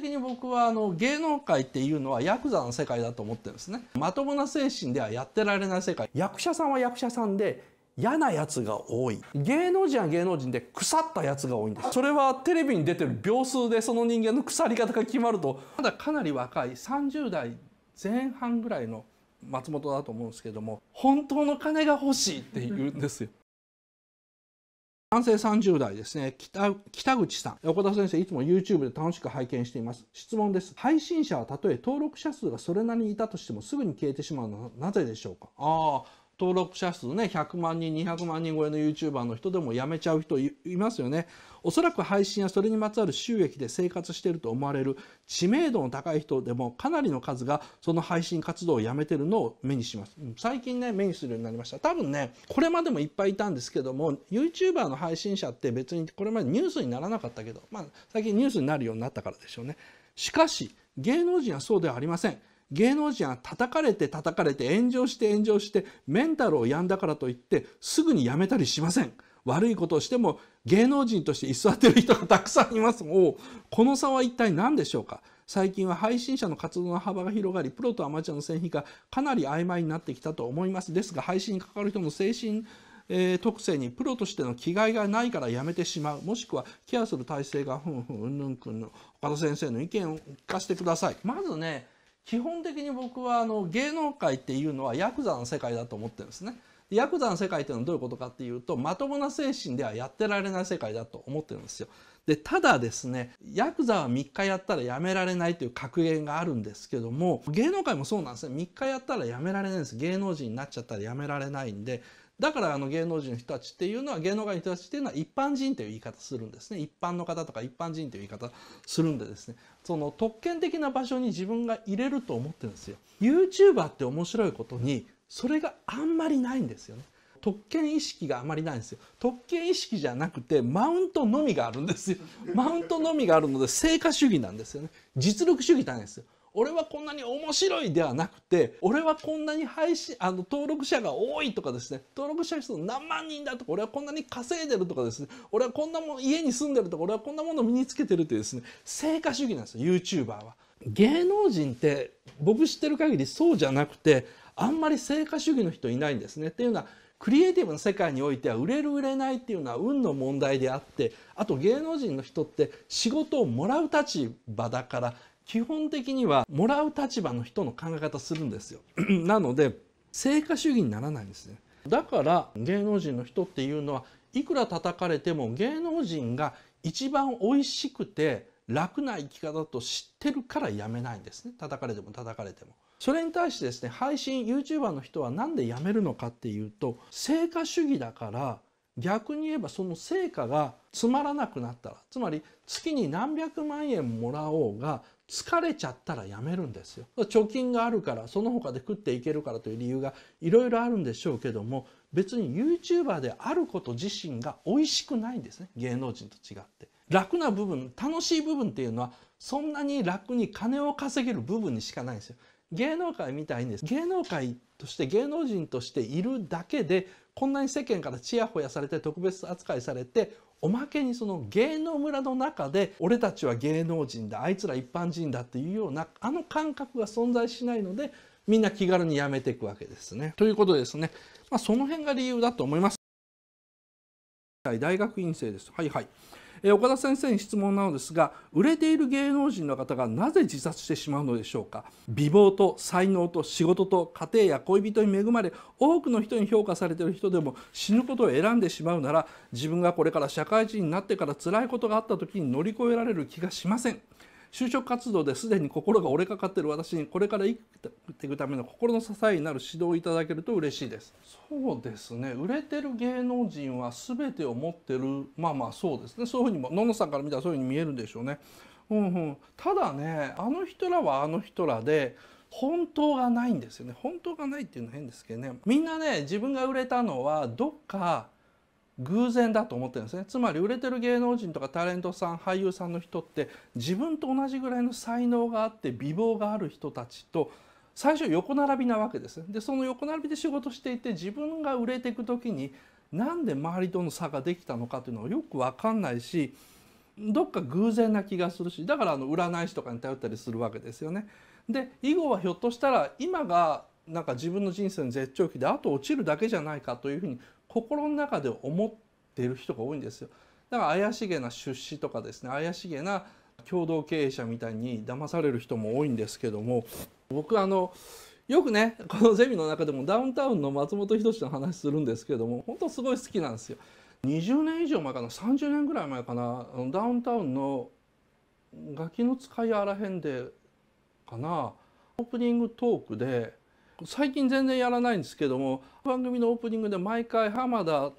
的に僕はあの芸能界っていうのはヤクザの世界だと思ってるんですねまともな精神ではやってられない世界役者さんは役者さんで嫌なやつが多い芸能人は芸能人で腐ったやつが多いんですそれはテレビに出てる秒数でその人間の腐り方が決まるとまだかなり若い30代前半ぐらいの松本だと思うんですけども本当の金が欲しいって言うんですよ男性30代ですね北、北口さん。横田先生、いつも YouTube で楽しく拝見しています。質問です。配信者はたとえ登録者数がそれなりにいたとしてもすぐに消えてしまうのはなぜでしょうかああ、登録者数ね100万人200万人超えの YouTuber の人でもやめちゃう人いますよねおそらく配信やそれにまつわる収益で生活していると思われる知名度の高い人でもかなりの数がその配信活動をやめてるのを目にします最近ね目にするようになりました多分ねこれまでもいっぱいいたんですけども YouTuber の配信者って別にこれまでニュースにならなかったけどまあ最近ニュースになるようになったからでしょうねしかし芸能人はそうではありません芸能人は叩かれて叩かれて炎上して炎上してメンタルを病んだからといってすぐにやめたりしません。悪いことをしても芸能人として居座ってる人がたくさんいます。おこの差は一体何でしょうか最近は配信者の活動の幅が広がり、プロとアマチュアの線引きがかなり曖昧になってきたと思います。ですが、配信にかかる人の精神、えー、特性にプロとしての気概がないからやめてしまう。もしくは、ケアする体制がふんふんうんぬんくんの岡田先生の意見を聞かせてください。まずね、基本的に僕はあの芸能界っていうのはヤクザの世界だと思ってるんですね。ヤクザの世界っていうのはどういうことかっていうとまともな精神ではやってられない世界だと思ってるんですよ。でただですねヤクザは3日やったらやめられないという格言があるんですけども芸能界もそうなんですね3日やったらやめられないんです芸能人になっちゃったらやめられないんでだからあの芸能人の人たちっていうのは芸能界の人たちっていうのは一般人という言い方するんですね一般の方とか一般人という言い方するんでですねその特権的な場所に自分が入れると思ってるんですよ YouTuber って面白いことにそれがあんまりないんですよね特権意識があまりないんですよ特権意識じゃなくてマウントのみがあるんですよマウントのみがあるので成果主義なんですよね実力主義なんですよ俺はこんなに面白いではなくて俺はこんなに配信あの登録者が多いとかですね登録者数何万人だとか俺はこんなに稼いでるとかですね俺はこんなもん家に住んでるとか俺はこんなもの身につけてるっいうですね成果主義なんですよ YouTuber は。芸能人って僕知ってる限りそうじゃなくてあんまり成果主義の人いないんですね。っていうのはクリエイティブの世界においては売れる売れないっていうのは運の問題であってあと芸能人の人って仕事をもらう立場だから基本的にはもらう立場の人の考え方するんですよ なので成果主義にならないんですねだから芸能人の人っていうのはいくら叩かれても芸能人が一番美味しくて楽な生き方と知ってるからやめないんですね叩かれても叩かれてもそれに対してですね配信 YouTuber の人は何でやめるのかっていうと成果主義だから逆に言えばその成果がつまらなくなったらつまり月に何百万円もらおうが疲れちゃったらやめるんですよ。貯金があるから、その他で食っていけるからという理由がいろいろあるんでしょうけども、別に YouTuber であること自身が美味しくないんですね。芸能人と違って。楽な部分、楽しい部分っていうのは、そんなに楽に金を稼げる部分にしかないんですよ。芸能界みたいにです。芸能界として芸能人としているだけで、こんなに世間からちやほやされて特別扱いされておまけにその芸能村の中で俺たちは芸能人だあいつら一般人だっていうようなあの感覚が存在しないのでみんな気軽にやめていくわけですね。ということですね、まあ、その辺が理由だと思います。大学院生です。はいはい。え岡田先生に質問なのですが売れている芸能人の方がなぜ自殺してしまうのでしょうか美貌と才能と仕事と家庭や恋人に恵まれ多くの人に評価されている人でも死ぬことを選んでしまうなら自分がこれから社会人になってから辛いことがあった時に乗り越えられる気がしません。就職活動ですでに心が折れかかっている私にこれから生きていくための心の支えになる指導をいただけると嬉しいですそうですね売れてる芸能人は全てを持ってるまあまあそうですねそういうふうにもののさんから見たらそういうふうに見えるんでしょうねうんうん、ただねあの人らはあの人らで本当がないんですよね本当がないっていうのは変ですけどねみんなね自分が売れたのはどっか偶然だと思ってるんですねつまり売れてる芸能人とかタレントさん俳優さんの人って自分と同じぐらいの才能があって美貌がある人たちと最初横並びなわけですでその横並びで仕事していて自分が売れていく時になんで周りとの差ができたのかというのがよく分かんないしどっか偶然な気がするしだからあの占い師とかに頼ったりするわけですよね。で以後はひょっとしたら今がなんか自分の人生の絶頂期であと落ちるだけじゃないかというふうに心の中で思ってる人が多いんですよだから怪しげな出資とかですね怪しげな共同経営者みたいに騙される人も多いんですけども僕あのよくねこのゼミの中でもダウンタウンの松本人志の話するんですけども本当すごい好きなんですよ。20年以上前かな30年ぐらい前かなダウンタウンの「ガキの使いあらへんで」かなオープニングトークで最近全然やらないんですけども番組のオープニングで毎回浜田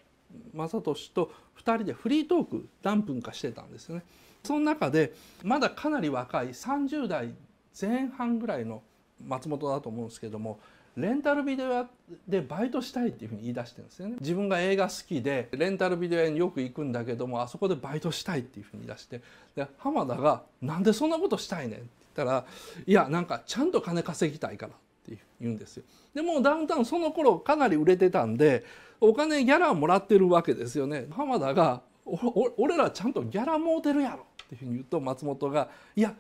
雅俊と2人でフリートーク何分かしてたんですよね。その中でまだかなり若い30代前半ぐらいの松本だと思うんですけどもレンタルビデオ屋でバイトしたいっていうふうに言い出してるんですよね自分が映画好きでレンタルビデオ屋によく行くんだけどもあそこでバイトしたいっていうふうに言い出してで浜田が「なんでそんなことしたいねん」って言ったら「いやなんかちゃんと金稼ぎたいから」って言うんですよ。でもダウンタウンその頃かなり売れてたんでお金ギャラもらってるわけですよね。浜田が俺らちゃんとギャラもうてるやろっていうふうに言うと松本がいや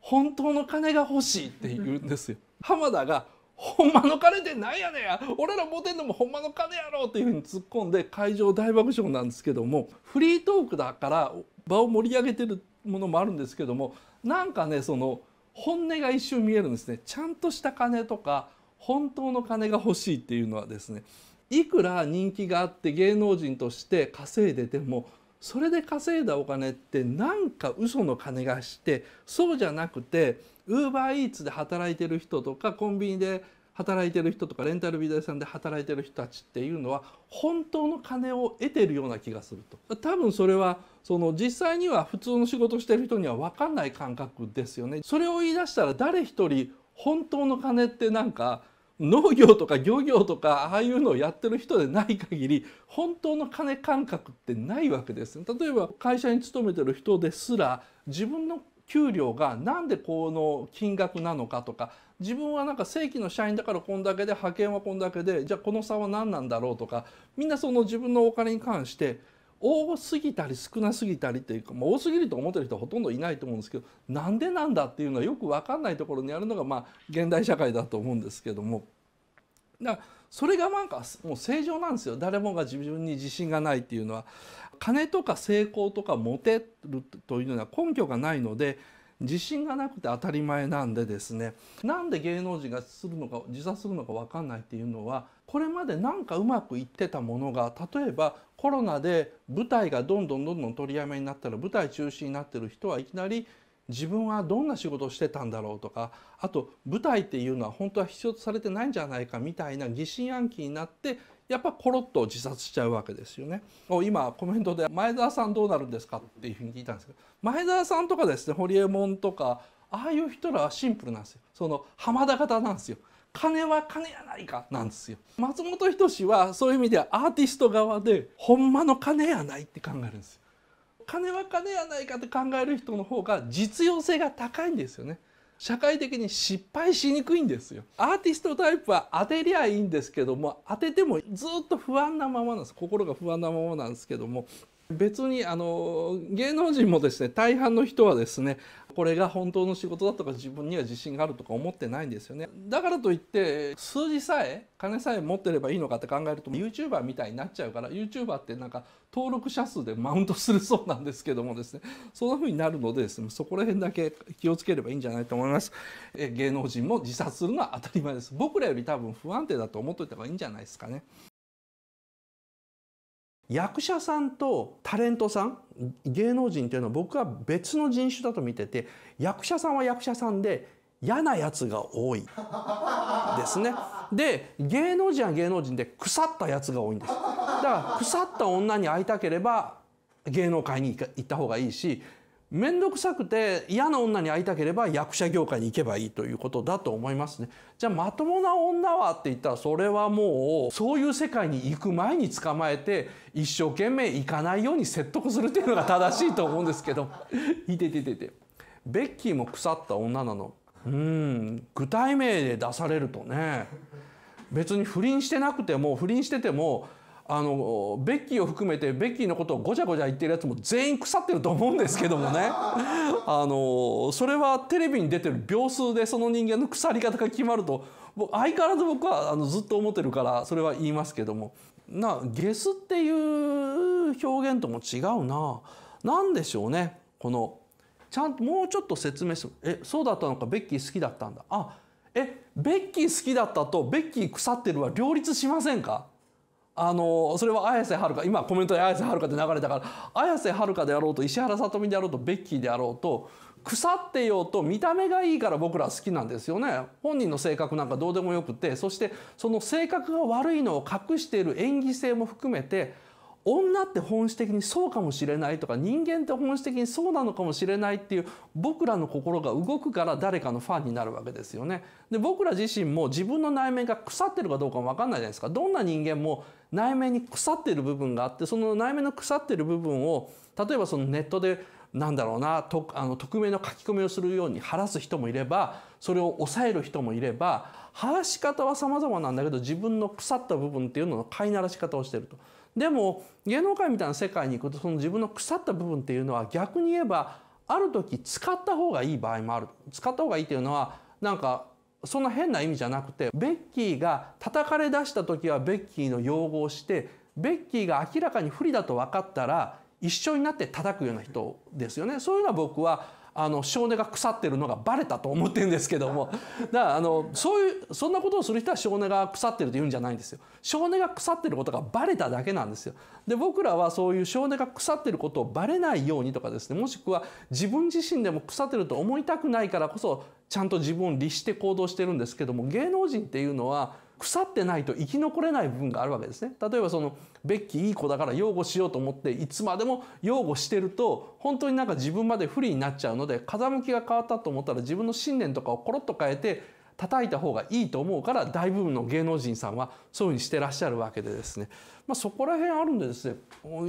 本当の金が欲しいって言うんですよ。浜田がほんまの金ってなんやねん俺らモテんのもほんまの金やろっていうふうに突っ込んで会場大爆笑なんですけどもフリートークだから場を盛り上げてるものもあるんですけどもなんかねその本音が一瞬見えるんですねちゃんとした金とか本当の金が欲しいっていうのはですねいくら人気があって芸能人として稼いでてもそれで稼いだお金ってなんか嘘の金がしてそうじゃなくてウーバーイーツで働いてる人とかコンビニで働いてる人とかレンタルビデオ屋さんで働いてる人たちっていうのは本当の金を得てるような気がすると多分それはその実際には普通の仕事してる人には分かんない感覚ですよね。それを言い出したら誰一人本当の金ってなんか農業とか漁業とかああいうのをやってる人でない限り本当の金感覚ってないわけです例えば会社に勤めてる人ですら自分の給料がなんでこの金額なのかとか自分はなんか正規の社員だからこんだけで派遣はこんだけでじゃあこの差は何なんだろうとかみんなその自分のお金に関して多すぎたり少なすぎたりっていうか、まあ、多すぎると思ってる人はほとんどいないと思うんですけどなんでなんだっていうのはよく分かんないところにあるのが、まあ、現代社会だと思うんですけども。だからそれがなんかもう正常なんですよ誰もが自分に自信がないっていうのは金とか成功とかモテるというのは根拠がないので自信がなくて当たり前なんでですねなんで芸能人がするのか自殺するのか分かんないっていうのはこれまでなんかうまくいってたものが例えばコロナで舞台がどんどんどんどん取りやめになったら舞台中止になってる人はいきなり自分はどんな仕事をしてたんだろうとかあと舞台っていうのは本当は必要とされてないんじゃないかみたいな疑心暗鬼になってやっぱコロッと自殺しちゃうわけですよね。今コメントで「前澤さんどうなるんですか?」っていうふうに聞いたんですけど前澤さんとかですねホリエモンとかああいう人らはシンプルなんですよ。その浜田型なんですよ。金は金やないかなんですよ松本人志はそういう意味ではアーティスト側でほんまの金やないって考えるんですよ金は金やないかって考える人の方が実用性が高いんですよね社会的に失敗しにくいんですよアーティストタイプは当てりゃいいんですけども当ててもずっと不安なままなんです心が不安なままなんですけども別にあの芸能人もですね大半の人はですねこれが本当の仕事だとか自分には自信があるとか思ってないんですよねだからといって数字さえ金さえ持ってればいいのかって考えると YouTuber みたいになっちゃうから YouTuber ってなんか登録者数でマウントするそうなんですけどもですねそんな風になるのでですねそこら辺だけ気をつければいいんじゃないと思いますえ芸能人も自殺するのは当たり前です僕らより多分不安定だと思っといた方がいいんじゃないですかね役者さんとタレントさん芸能人っていうのは僕は別の人種だと見てて役者さんは役者さんで嫌なやつが多いですね。で芸能人は芸能人で腐ったやつが多いんです。だから腐った女に会いたければ芸能界に行った方がいいし面倒くさくて嫌な女に会いたければ役者業界に行けばいいということだと思いますね。じゃあまともな女はって言ったらそれはもうそういう世界に行く前に捕まえて一生懸命行かないように説得するっていうのが正しいと思うんですけど いててててベッキーも腐った女なのうん具体名で出されるとね別に不倫してなくても不倫しててもあのベッキーを含めてベッキーのことをごちゃごちゃ言ってるやつも全員腐ってると思うんですけどもね あのそれはテレビに出てる秒数でその人間の腐り方が決まると相変わらず僕はあのずっと思ってるからそれは言いますけどもなゲスっていう表現とも違うな何でしょうねこのちゃんともうちょっと説明するえそうだったのかベッキー好きだったんだあえベッキー好きだったとベッキー腐ってるは両立しませんかあのそれは綾瀬はるか今コメントで綾瀬はるかって流れたから綾瀬はるかであろうと石原さとみであろうとベッキーであろうと腐ってようと見た目がいいから僕ら好きなんですよね本人の性格なんかどうでもよくてそしてその性格が悪いのを隠している演技性も含めて女って本質的にそうかもしれないとか人間って本質的にそうなのかもしれないっていう僕らの心が動くから誰かのファンになるわけですよね。で僕ら自身も自分の内面が腐ってるかどうかも分かんないじゃないですか。どんな人間も内面に腐ってる部分があってその内面の腐ってる部分を例えばそのネットでなんだろうなとあの匿名の書き込みをするように晴らす人もいればそれを抑える人もいれば晴らし方は様々なんだけど自分の腐った部分っていうのの飼いならし方をしてると。でも芸能界みたいな世界に行くとその自分の腐った部分っていうのは逆に言えばある時使った方がいい場合もある使った方がいいっていうのはなんかそんな変な意味じゃなくてベッキーが叩かれ出した時はベッキーの擁護をしてベッキーが明らかに不利だと分かったら一緒になって叩くような人ですよね。そういうのは僕はあの性根が腐ってるのがバレたと思ってるんですけどもだからあのそういうそんなことをする人は性根が腐ってると言うんじゃないんですよ性根が腐ってることがバレただけなんですよで僕らはそういう性根が腐ってることをバレないようにとかですねもしくは自分自身でも腐ってると思いたくないからこそちゃんと自分を律して行動してるんですけども芸能人っていうのは腐ってないと生き残れない部分があるわけですね。例えばそのベッキーいい子だから擁護しようと思っていつまでも擁護してると本当になんか自分まで不利になっちゃうので風向きが変わったと思ったら自分の信念とかをコロッと変えて叩いた方がいいと思うから大部分の芸能人さんはそういうふうにしてらっしゃるわけでですね、まあ、そこら辺あるんでですね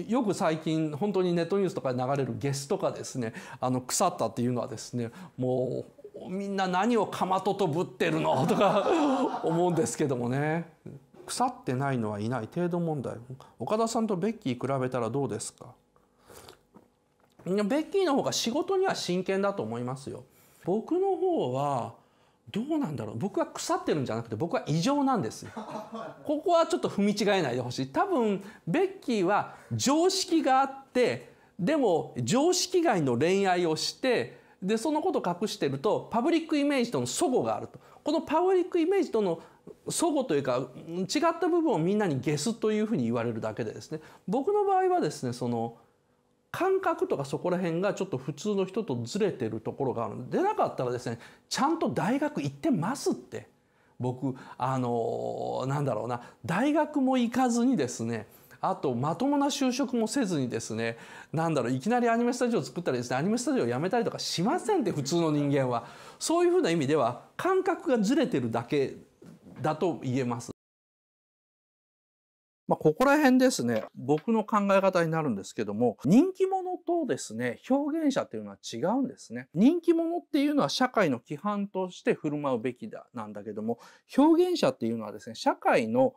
よく最近本当にネットニュースとかで流れるゲスとかですねあの腐ったっていうのはですねもうみんな何をかまととぶってるの とか思うんですけどもね腐ってないのはいない程度問題岡田さんとベッキー比べたらどうですかベッキーの方が仕事には真剣だと思いますよ僕の方はどうなんだろう僕は腐ってるんじゃなくて僕は異常なんですここはちょっと踏み違えないでほしい多分ベッキーは常識があってでも常識外の恋愛をしてでそのことを隠してるとパブリックイメージとの齟齬があるとこのパブリックイメージとの齟齬というか違った部分をみんなにゲスというふうに言われるだけでですね僕の場合はですねその感覚とかそこら辺がちょっと普通の人とずれてるところがあるので出なかったらですねちゃんと大学行ってますって僕あのなんだろうな大学も行かずにですねあとまともな就職もせずにですねなんだろういきなりアニメスタジオを作ったりですねアニメスタジオを辞めたりとかしませんって普通の人間はそういうふうな意味では感覚がずれてるだけだと言えます。まあ、ここら辺ですね、僕の考え方になるんですけども、人気者とですね、表現者というのは違うんですね。人気者っていうのは社会の規範として振る舞うべきだ、なんだけども、表現者っていうのはですね、社会の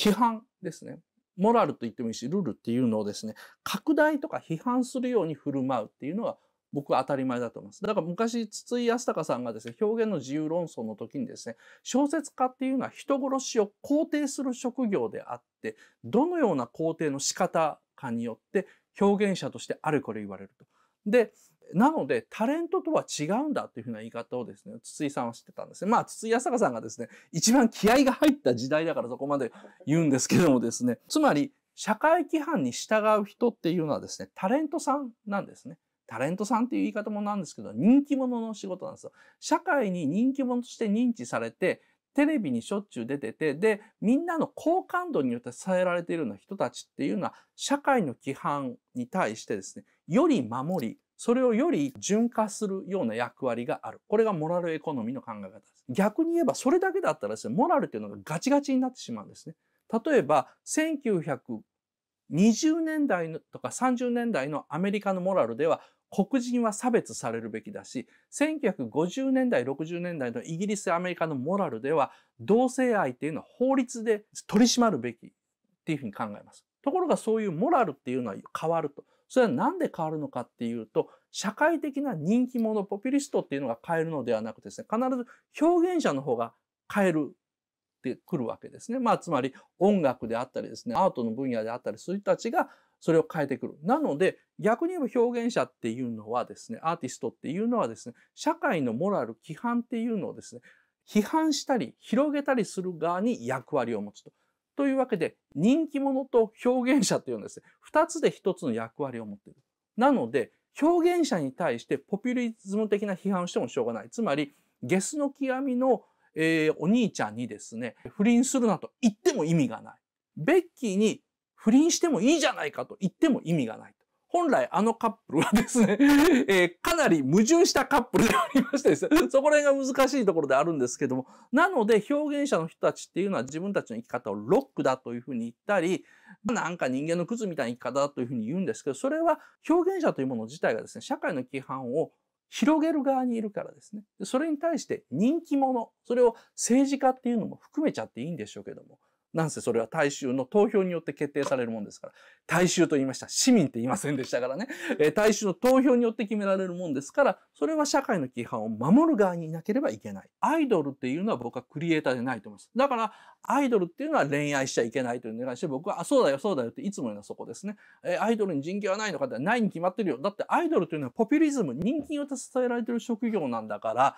規範ですね。モラルと言ってもいいしルールっていうのをですね拡大とか批判するように振る舞うっていうのは僕は当たり前だと思います。だから昔筒井康隆さんがですね表現の自由論争の時にですね小説家っていうのは人殺しを肯定する職業であってどのような肯定の仕方かによって表現者としてあれこれ言われると。でなので、タレントとは違うんだというふうな言い方をですね、筒井さんはってたんですね。まあ、筒井浅香さんがですね、一番気合が入った時代だからそこまで言うんですけどもですね、つまり、社会規範に従う人っていうのはですね、タレントさんなんですね。タレントさんっていう言い方もなんですけど、人気者の仕事なんですよ。社会に人気者として認知されて、テレビにしょっちゅう出てて、で、みんなの好感度によって支えられているような人たちっていうのは、社会の規範に対してですね、より守り、それをより潤化するような役割がある。これがモラルエコノミーの考え方です。逆に言えばそれだけだったらですね、モラルというのがガチガチになってしまうんですね。例えば、1920年代とか30年代のアメリカのモラルでは、黒人は差別されるべきだし、1950年代、60年代のイギリスアメリカのモラルでは、同性愛っていうのは法律で取り締まるべきっていうふうに考えます。ところがそういうモラルっていうのは変わると。それは何で変わるのかっていうと、社会的な人気者、ポピュリストっていうのが変えるのではなくてですね、必ず表現者の方が変えるってくるわけですね。まあ、つまり音楽であったりですね、アートの分野であったり、そういう人たちがそれを変えてくる。なので、逆に言えば表現者っていうのはですね、アーティストっていうのはですね、社会のモラル、規範っていうのをですね、批判したり、広げたりする側に役割を持つと。というわけで、人気者と表現者というのはですね、二つで一つの役割を持っている。なので、表現者に対してポピュリズム的な批判をしてもしょうがない。つまり、ゲスの極みの、えー、お兄ちゃんにですね、不倫するなと言っても意味がない。ベッキーに不倫してもいいじゃないかと言っても意味がない。本来あのカップルはですね、えー、かなり矛盾したカップルでありましてですね、そこら辺が難しいところであるんですけども、なので表現者の人たちっていうのは自分たちの生き方をロックだというふうに言ったり、なんか人間のクズみたいな生き方だというふうに言うんですけど、それは表現者というもの自体がですね、社会の規範を広げる側にいるからですね。それに対して人気者、それを政治家っていうのも含めちゃっていいんでしょうけども、なんせそれは大衆の投票によって決定されるものですから、大衆と言いました。市民って言いませんでしたからね。えー、大衆の投票によって決められるもんですから、それは社会の規範を守る側にいなければいけない。アイドルっていうのは僕はクリエイターでないと思います。だから、アイドルっていうのは恋愛しちゃいけないという願いして僕は、あ、そうだよ、そうだよっていつも言うはそこですね。えー、アイドルに人権はないのかってないに決まってるよ。だってアイドルというのはポピュリズム、人気によって支えられてる職業なんだから、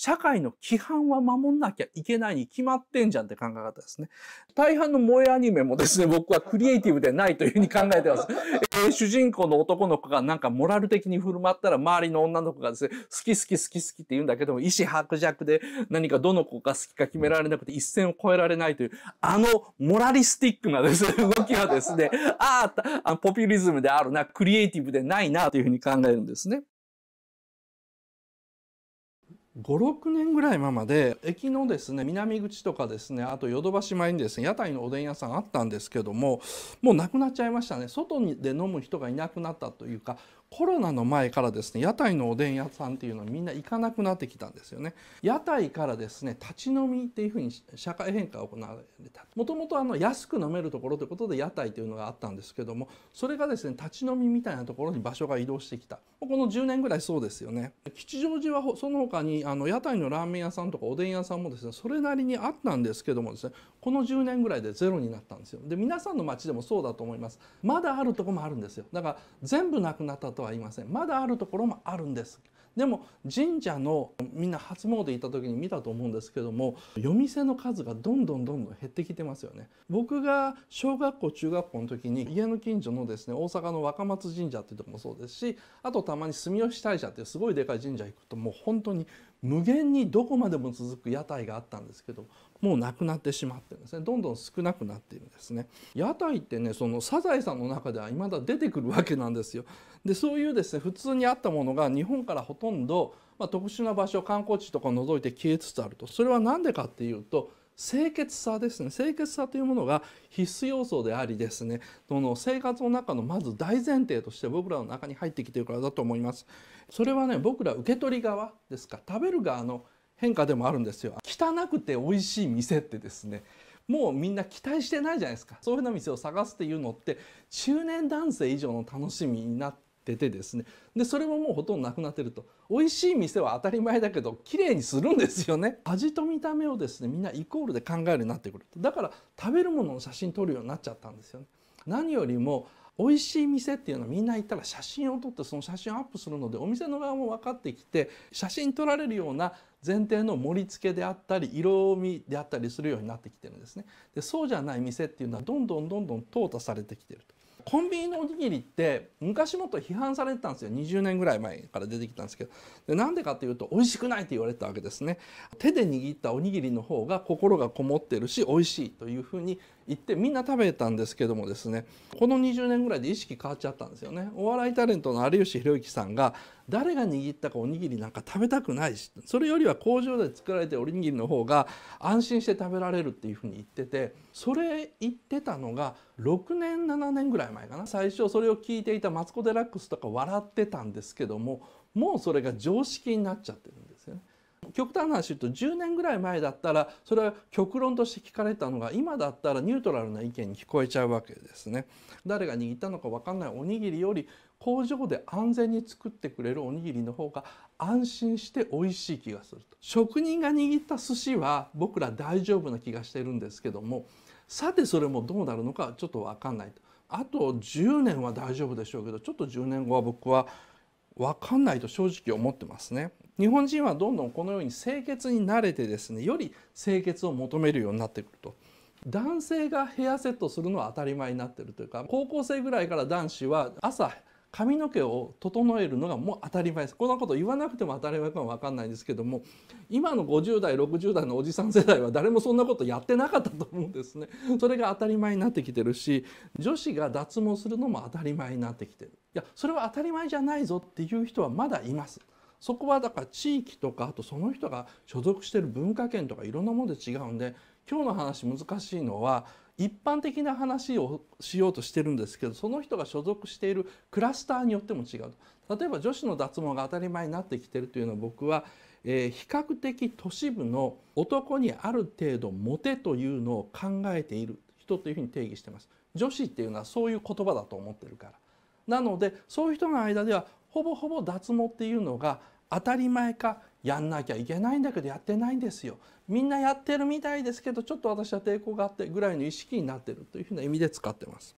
社会の規範は守んなきゃいけないに決まってんじゃんって考え方ですね。大半の萌えアニメもですね、僕はクリエイティブでないというふうに考えてます。えー、主人公の男の子がなんかモラル的に振る舞ったら周りの女の子がですね、好き好き好き好きって言うんだけども、意思薄弱で何かどの子が好きか決められなくて一線を越えられないという、あのモラリスティックなですね、動きはですね、ああ、ポピュリズムであるな、クリエイティブでないなというふうに考えるんですね。56年ぐらい前まで駅のですね南口とかですねあとヨドバシ前にですね屋台のおでん屋さんあったんですけどももうなくなっちゃいましたね外で飲む人がいなくなったというかコロナの前からですね屋台のおでん屋さんっていうのはみんな行かなくなってきたんですよね屋台からですね立ち飲みっていうふうに社会変化が行われたもともとあの安く飲めるところということで屋台というのがあったんですけどもそれがですね立ち飲みみたいなところに場所が移動してきたこの10年ぐらいそうですよね吉祥寺はその他にあの屋台のラーメン屋さんとかおでん屋さんもですねそれなりにあったんですけどもですねこの10年ぐらいでゼロになったんですよで皆さんの街でもそうだと思いますまだあるところもあるんですよだから全部なくなったことは言いませんまだあるところもあるんですでも神社のみんな初詣行った時に見たと思うんですけども夜店の数がどんどんどんどん減ってきてますよね僕が小学校中学校の時に家の近所のですね大阪の若松神社っていうとこもそうですしあとたまに住吉大社っていうすごいでかい神社行くともう本当に無限にどこまでも続く屋台があったんですけどもうなくなってしまってるんですねどんどん少なくなっているんですね屋台ってねそのサザエさんの中では未だ出てくるわけなんですよでそういうですね普通にあったものが日本からほとんど、まあ、特殊な場所観光地とか除いて消えつつあるとそれは何でかっていうと清潔さですね清潔さというものが必須要素でありですねその生活の中のまず大前提として僕らの中に入ってきているからだと思いますそれはね僕ら受け取り側ですか食べる側の変化でもあるんですよ汚くて美味しい店ってですねもうみんな期待してないじゃないですかそういうよな店を探すっていうのって中年男性以上の楽しみになって出てですねでそれももうほとんどなくなってると美味しい店は当たり前だけど綺麗にするんですよね味と見た目をですねみんなイコールで考えるようになってくるとだから食べるものの写真撮るようになっちゃったんですよね何よりも美味しい店っていうのはみんな行ったら写真を撮ってその写真をアップするのでお店の側も分かってきて写真撮られるような前提の盛り付けであったり色味であったりするようになってきてるんですね。でそうじゃない店っていうのはどんどんどんどん淘汰されてきてると。コンビニのおにぎりって昔もっと批判されてたんですよ20年ぐらい前から出てきたんですけどでなんでかっていうと美味しくないって言われたわけですね手で握ったおにぎりの方が心がこもってるし美味しいというふうに言ってみんな食べたんですけどもですねこの20年ぐらいで意識変わっちゃったんですよねお笑いタレントの有吉弘行さんが誰が握ったかおにぎりなんか食べたくないしそれよりは工場で作られておにぎりの方が安心して食べられるっていうふうに言っててそれ言ってたのが6年7年ぐらい前かな最初それを聞いていたマツコ・デラックスとか笑ってたんですけどももうそれが常識になっちゃってるんですよね。極端な話言うと10年ぐらい前だったらそれは極論として聞かれたのが今だったらニュートラルな意見に聞こえちゃうわけですね。誰が握ったのか分かんないおにぎりより工場で安全に作ってくれるおにぎりの方が安心して美味しい気がすると職人が握った寿司は僕ら大丈夫な気がしてるんですけどもさてそれもどうなるのかちょっと分かんないとあと10年は大丈夫でしょうけどちょっと10年後は僕は分かんないと正直思ってますね。日本人はどんどんこのように清潔に慣れてですねより清潔を求めるようになってくると。男性がヘアセットするのは当たり前になっているというか高校生ぐらいから男子は朝髪の毛を整えるのがもう当たり前ですこんなこと言わなくても当たり前かも分かんないんですけども今の50代60代のおじさん世代は誰もそんなことやってなかったと思うんですねそれが当たり前になってきてるし女子が脱毛するのも当たり前になってきてるいやそれは当たり前じゃないぞっていう人はまだいますそこはだから地域とかあとその人が所属してる文化圏とかいろんなもので違うんで今日の話難しいのは一般的な話をしようとしてるんですけどその人が所属しているクラスターによっても違う例えば女子の脱毛が当たり前になってきてるというのは僕は、えー、比較的都市部の男にある程度モテというのを考えている人というふうに定義してます女子っていうのはそういう言葉だと思ってるからなのでそういう人の間ではほぼほぼ脱毛っていうのが当たり前かやんなきゃいけないんだけどやってないんですよみんなやってるみたいですけどちょっと私は抵抗があってぐらいの意識になってるというふうな意味で使ってます。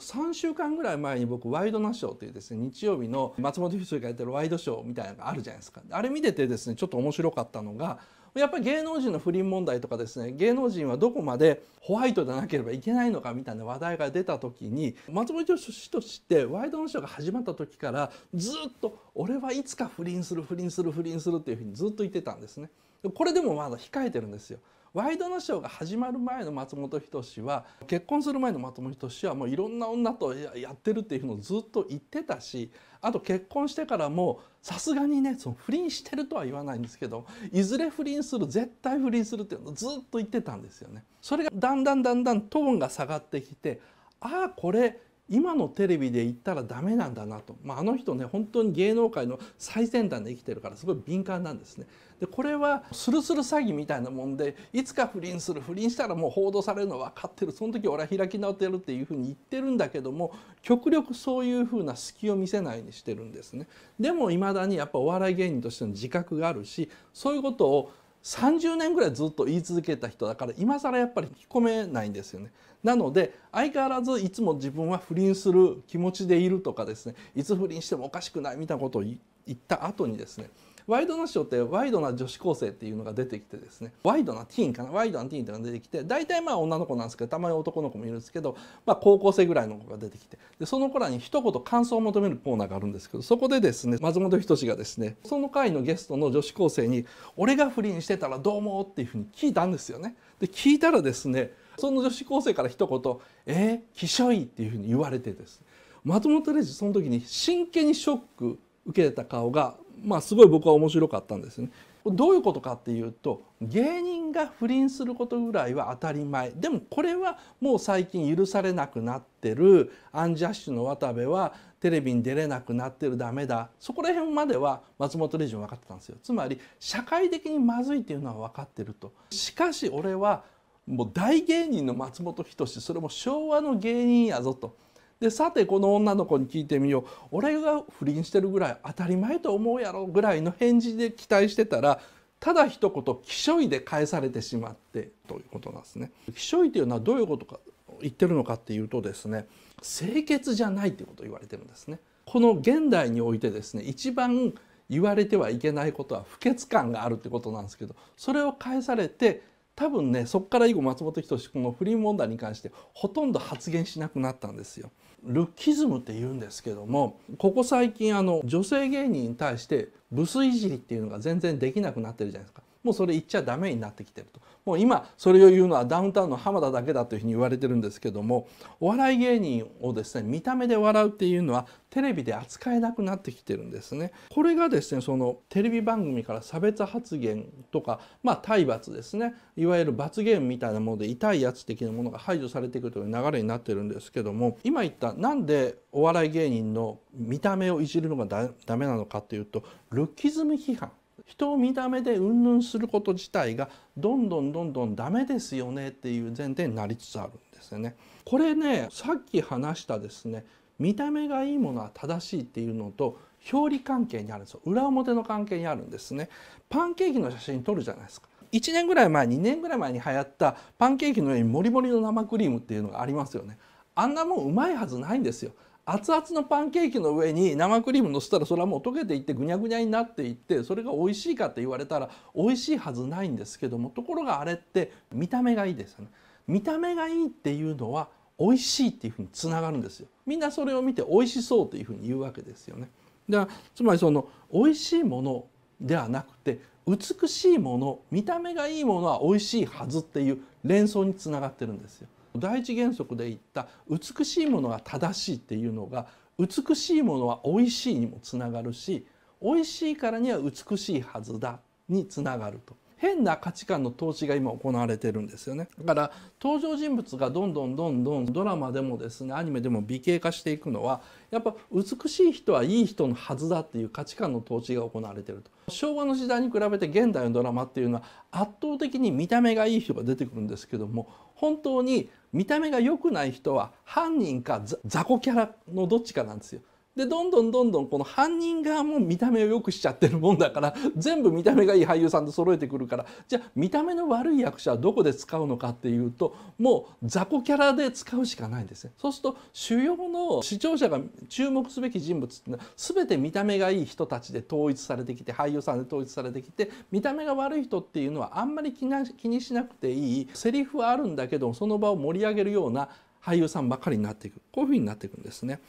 3週間ぐらい前に僕「ワイドナショー」というですね日曜日の松本秀がやってるワイドショーみたいなのがあるじゃないですかあれ見ててですねちょっと面白かったのがやっぱり芸能人の不倫問題とかですね芸能人はどこまでホワイトでなければいけないのかみたいな話題が出た時に松本氏としてワイドナショーが始まった時からずっと「俺はいつか不倫する不倫する不倫する」っていうふうにずっと言ってたんですね。これでもまだ控えてるんですよ。ワイドナショーが始まる前の松本人志は結婚する前の松本人志はもういろんな女とやってるっていうのをずっと言ってたしあと結婚してからもさすがにねその不倫してるとは言わないんですけどいずれ不倫する絶対不倫するっていうのをずっと言ってたんですよね。それがだんだんだんだんトーンが下がってきてああこれ今のテレビで言ったらダメなんだなと、まあ、あの人ね本当に芸能界の最先端で生きてるからすごい敏感なんですね。でこれはスルスル詐欺みたいなもんでいつか不倫する不倫したらもう報道されるの分かってるその時俺は開き直ってるっていうふうに言ってるんだけども極力そういうふうな隙を見せないようにしてるんですね。でも未だにやっぱお笑い芸人としての自覚があるしそういうことを30年ぐらいずっと言い続けた人だから今更やっぱり引き込めないんですよね。なので相変わらずいつも自分は不倫する気持ちでいるとかですねいつ不倫してもおかしくないみたいなことを言った後にですねワイドナショーってワイドな女子高生っていうのが出てきてですねワイドなティーンかなワイドなティーンっていうのが出てきて大体まあ女の子なんですけどたまに男の子もいるんですけど、まあ、高校生ぐらいの子が出てきてでその子らに一言感想を求めるコーナーがあるんですけどそこでですね松本人志がですねその回のゲストの女子高生に「俺が不倫してたらどう思う?」っていうふうに聞いたんですよね。で聞いたらですねその女子高生から一言「えー、きしょい」っていうふうに言われてです松本零士その時に真剣にショック受けた顔が、まあ、すごい僕は面白かったんですね。どういうことかっていうと芸人が不倫することぐらいは当たり前でもこれはもう最近許されなくなってるアンジャッシュの渡部はテレビに出れなくなってるダメだそこら辺までは松本零士も分かってたんですよつまり社会的にまずいっていうのは分かってるとしかし俺はもう大芸人の松本人志それも昭和の芸人やぞと。でさてこの女の子に聞いてみよう俺が不倫してるぐらい当たり前と思うやろぐらいの返事で期待してたらただ一言「きしょで返されてしまってということなんですね。気象医というのはどういうことか言ってるのかっていうとですね清潔じゃないってことを言われてるんですね。この現代においてですね一番言われてはいけないことは不潔感があるってことなんですけどそれを返されて多分ねそこから以後松本人志この不倫問題に関してほとんど発言しなくなったんですよ。ルッキズムって言うんですけどもここ最近あの女性芸人に対してブスいじりっていうのが全然できなくなってるじゃないですか。もうそれ言っちゃダメになってきてるともう今それを言うのはダウンタウンの浜田だけだというふうに言われてるんですけどもお笑い芸人をですね見た目で笑うっていうのはテレビで扱えなくなってきてるんですね。これがですねそのテレビ番組から差別発言とか、まあ、体罰ですねいわゆる罰ゲームみたいなもので痛いやつ的なものが排除されていくという流れになってるんですけども今言ったなんでお笑い芸人の見た目をいじるのがダメなのかっていうとルッキズム批判人を見た目で云々すること自体がどんどんどんどんダメですよねっていう前提になりつつあるんですよね。これねさっき話したですね見た目がいいものは正しいっていうのと表裏関係にあるんですよ裏表の関係にあるんですね。パンケーキの写真撮るじゃないですか。1年ぐらい前2年ぐらい前に流行ったパンケーキの上にモリモリの生クリームっていうのがありますよね。あんなもんうまいはずないんですよ。熱々のパンケーキの上に生クリームのせたらそれはもう溶けていってぐにゃぐにゃになっていってそれが美味しいかって言われたら美味しいはずないんですけどもところがあれって見た目がいいですよね。見た目がいいっていうのは美味しいっていうふにつがるんですよ。みんなそれを見て美味しそうというふうに言うわけですよね。だからつまりその美味しいものではなくて美しいもの見た目がいいものは美味しいはずっていう連想につながってるんですよ。第一原則で言った美しいものが正しいっていうのが美しいものは美味しいにもつながるし美味しいからには美しいはずだにつながると変な価値観の投資が今行われてるんですよねだから登場人物がどんどんどんどんドラマでもですねアニメでも美形化していくのはやっぱ美しい人はいい人のはずだっていう価値観の統治が行われてると昭和の時代に比べて現代のドラマっていうのは圧倒的に見た目がいい人が出てくるんですけども本当に見た目が良くない人は犯人か雑魚キャラのどっちかなんですよでどんどんどんどんこの犯人側も見た目を良くしちゃってるもんだから 全部見た目がいい俳優さんと揃えてくるからじゃあ見た目の悪い役者はどこで使うのかっていうともう雑魚キャラで使うしかないんですね。そうすると主要の視聴者が注目すべき人物っていうのは全て見た目がいい人たちで統一されてきて俳優さんで統一されてきて見た目が悪い人っていうのはあんまり気な気にしなくていいセリフはあるんだけどその場を盛り上げるような俳優さんばっかりになっていくこういうふうになっていくんですね。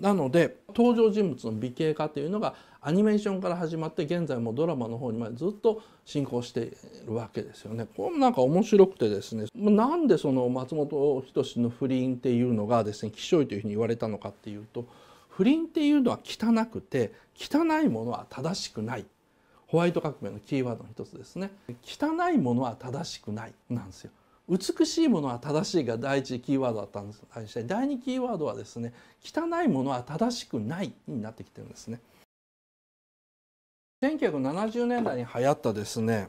なので登場人物の美形化というのがアニメーションから始まって現在もドラマの方にまでずっと進行しているわけですよね。これもなんか面白くてですねなんでその松本人志の不倫っていうのがですね「貴重医」というふうに言われたのかっていうと不倫っていうのは汚くて汚いものは正しくないホワイト革命のキーワードの一つですね汚いものは正しくないなんですよ。美しいものは正しいが第一キーワードだったんです対して第二キーワードはですね汚いものは正しくないになってきてるんですね1970年代に流行ったですね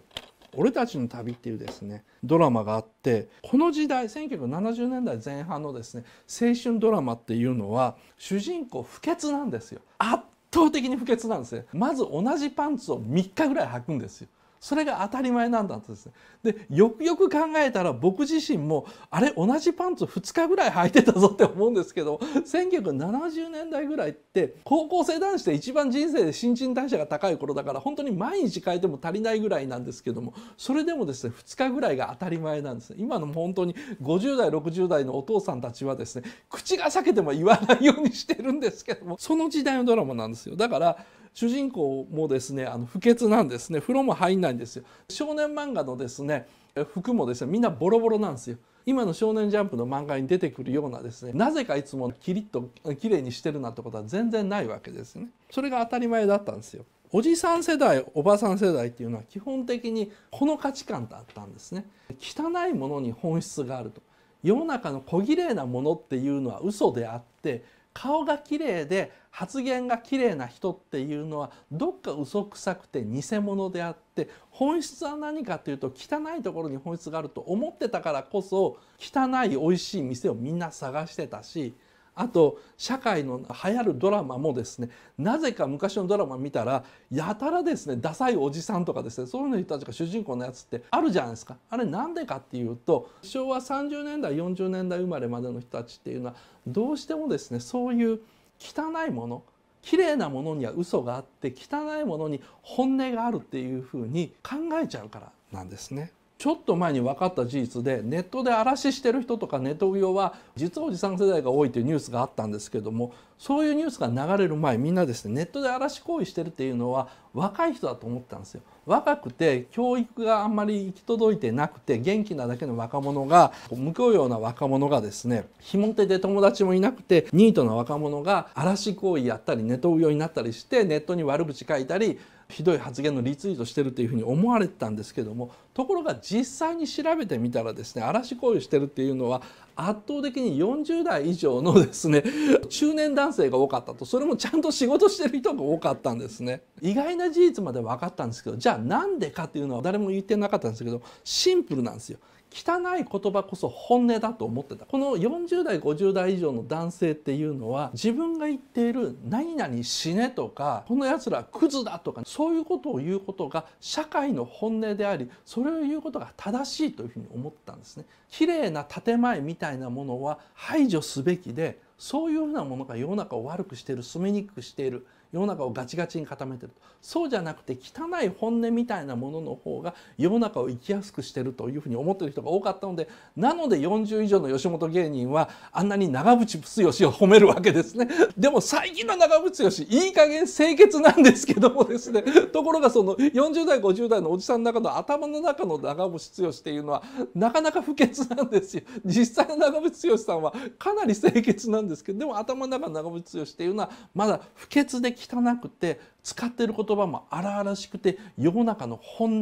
俺たちの旅っていうですねドラマがあってこの時代1970年代前半のですね青春ドラマっていうのは主人公不潔なんですよ圧倒的に不潔なんですねまず同じパンツを3日ぐらい履くんですよそれが当たり前なんだとですねでよくよく考えたら僕自身もあれ同じパンツ2日ぐらい履いてたぞって思うんですけど1970年代ぐらいって高校生男子で一番人生で新陳代謝が高い頃だから本当に毎日変えても足りないぐらいなんですけどもそれでもですね2日ぐらいが当たり前なんですね今の本当に50代60代のお父さんたちはですね口が裂けても言わないようにしてるんですけどもその時代のドラマなんですよだから主人公もですねあの不潔なんですね風呂も入んないんですよ少年漫画のですね服もですねみんなボロボロなんですよ今の少年ジャンプの漫画に出てくるようなですねなぜかいつもキリッと綺麗にしてるなってことは全然ないわけですねそれが当たり前だったんですよおじさん世代おばさん世代っていうのは基本的にこの価値観だったんですね汚いものに本質があると世の中の小綺麗なものっていうのは嘘であって顔が綺麗で発言が綺麗な人っていうのはどっか嘘くさくて偽物であって本質は何かというと汚いところに本質があると思ってたからこそ汚い美味しい店をみんな探してたしあと社会の流行るドラマもですねなぜか昔のドラマ見たらやたらですねダサいおじさんとかですねそういうの人たちが主人公のやつってあるじゃないですかあれなんでかっていうと昭和30年代40年代生まれまでの人たちっていうのはどうしてもですねそういう汚いもの綺麗なものには嘘があって汚いものに本音があるっていうふうに考えちゃうからなんですね。ちょっと前に分かった事実でネットで嵐してる人とかネトウヨは実はおじさん世代が多いというニュースがあったんですけどもそういうニュースが流れる前みんなですねネットで嵐行為してるっていうのは若い人だと思ったんですよ。若くて教育があんまり行き届いてなくて元気なだけの若者が無教養な若者がですねひも手で友達もいなくてニートな若者が嵐行為やったりネトウヨになったりしてネットに悪口書いたりひどい発言のリツイートしてるっていうふうに思われてたんですけどもところが実際に調べてみたらですね嵐行為してるっていうのは圧倒的に40代以上のですね中年男性が多かったとそれもちゃんと仕事してる人が多かったんですね意外な事実まで分かったんですけどじゃあなんでかっていうのは誰も言ってなかったんですけどシンプルなんですよ汚い言葉こそ本音だと思ってたこの40代50代以上の男性っていうのは自分が言っている「何々死ね」とか「このやつらクズだ」とかそういうことを言うことが社会の本音でありそれを言うことが正しいというふうに思ったんですね。綺麗な建前みたいなものは排除すべきでそういうふうなものが世の中を悪くしている住みにくくしている世の中をガチガチに固めてるそうじゃなくて汚い本音みたいなものの方が世の中を生きやすくしてるというふうに思ってる人が多かったのでなので40以上の吉本芸人はあんなに長渕剛を褒めるわけですねでも最近の長渕剛いい加減清潔なんですけどもですねところがその40代50代のおじさんの中の頭の中の長渕剛っていうのはなかなか不潔なんですよ実際の長渕剛さんはかなり清潔なんですけどでも頭の中の長渕剛っていうのはまだ不潔で汚汚くて使ってる言葉も荒々しくて世の中の本音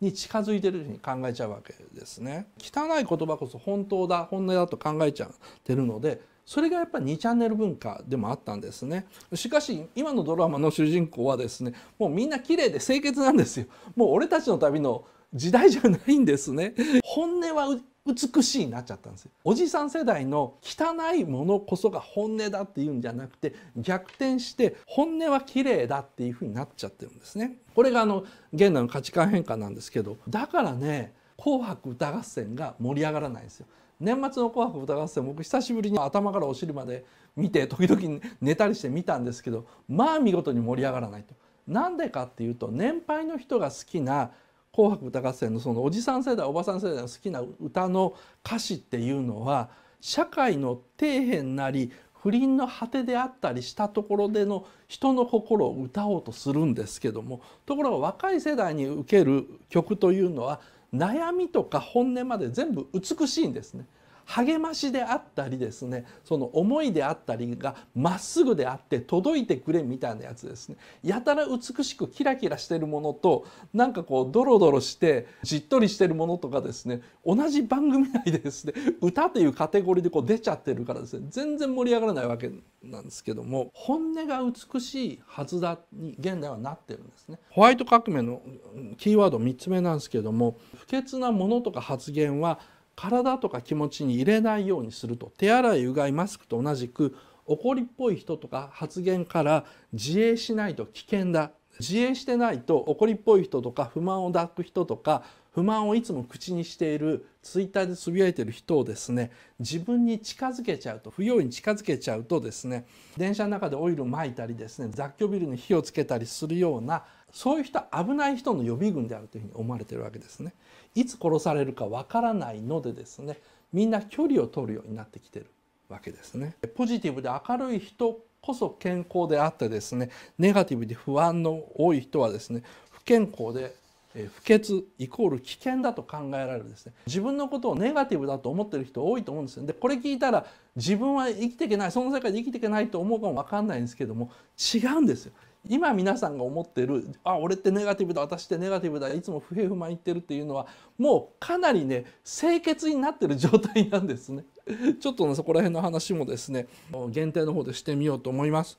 に近づいてるふうに考えちゃうわけですね汚い言葉こそ本当だ本音だと考えちゃってるのでそれがやっぱり2チャンネル文化でもあったんですねしかし今のドラマの主人公はですねもうみんな綺麗で清潔なんですよもう俺たちの旅の時代じゃないんですね本音は美しいになっちゃったんですよおじさん世代の汚いものこそが本音だって言うんじゃなくて逆転して本音は綺麗だっていう風になっちゃってるんですねこれがあの現代の価値観変化なんですけどだからね紅白歌合戦が盛り上がらないんですよ年末の紅白歌合戦僕久しぶりに頭からお尻まで見て時々寝たりして見たんですけどまあ見事に盛り上がらないとなんでかっていうと年配の人が好きな「紅白歌合戦の」そのおじさん世代おばさん世代の好きな歌の歌詞っていうのは社会の底辺なり不倫の果てであったりしたところでの人の心を歌おうとするんですけどもところが若い世代に受ける曲というのは悩みとか本音まで全部美しいんですね。励ましであったりですねその思いであったりがまっすぐであって届いてくれみたいなやつですねやたら美しくキラキラしてるものとなんかこうドロドロしてじっとりしてるものとかですね同じ番組内でですね歌というカテゴリーでこう出ちゃってるからですね全然盛り上がらないわけなんですけども本音が美しいはずだに現代はなってるんですね。ホワイト革命のキーワード3つ目なんですけども不潔なものとか発言は体とか気持ちに入れないようにすると手洗いうがいマスクと同じく怒りっぽい人とか発言から自衛しないと危険だ自衛してないと怒りっぽい人とか不満を抱く人とか不満をいつも口にしているツイッターでつぶやいてる人をですね自分に近づけちゃうと不要に近づけちゃうとですね電車の中でオイルをまいたりですね雑居ビルに火をつけたりするようなそういう人は危ない人の予備軍であるというふうに思われてるわけですね。いつ殺されるかわからないのでですねみんな距離を取るようになってきてるわけですね。ポジティブで明るい人こそ健康であってですねネガティブで不安の多い人はですね不健康で不潔イコール危険だと考えられるですね自分のことをネガティブだと思ってる人多いと思うんですよでこれ聞いたら自分は生きていけないその世界で生きていけないと思うかもわかんないんですけども違うんですよ今皆さんが思ってるあ俺ってネガティブだ私ってネガティブだいつも不平不満言ってるっていうのはもうかなりね清潔になってる状態なんですね。ちょっとねそこら辺の話もですね限定の方でしてみようと思います。